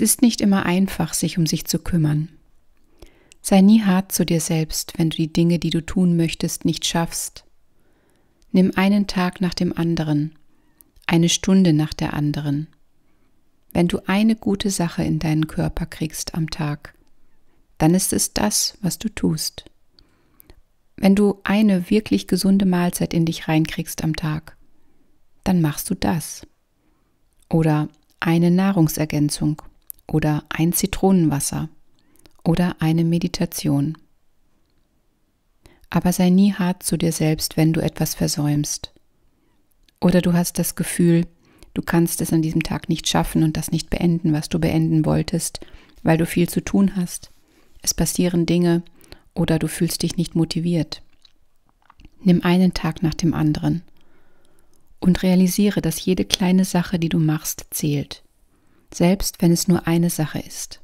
Es ist nicht immer einfach, sich um sich zu kümmern. Sei nie hart zu dir selbst, wenn du die Dinge, die du tun möchtest, nicht schaffst. Nimm einen Tag nach dem anderen, eine Stunde nach der anderen. Wenn du eine gute Sache in deinen Körper kriegst am Tag, dann ist es das, was du tust. Wenn du eine wirklich gesunde Mahlzeit in dich reinkriegst am Tag, dann machst du das. Oder eine Nahrungsergänzung oder ein Zitronenwasser oder eine Meditation. Aber sei nie hart zu dir selbst, wenn du etwas versäumst. Oder du hast das Gefühl, du kannst es an diesem Tag nicht schaffen und das nicht beenden, was du beenden wolltest, weil du viel zu tun hast. Es passieren Dinge oder du fühlst dich nicht motiviert. Nimm einen Tag nach dem anderen und realisiere, dass jede kleine Sache, die du machst, zählt selbst wenn es nur eine Sache ist.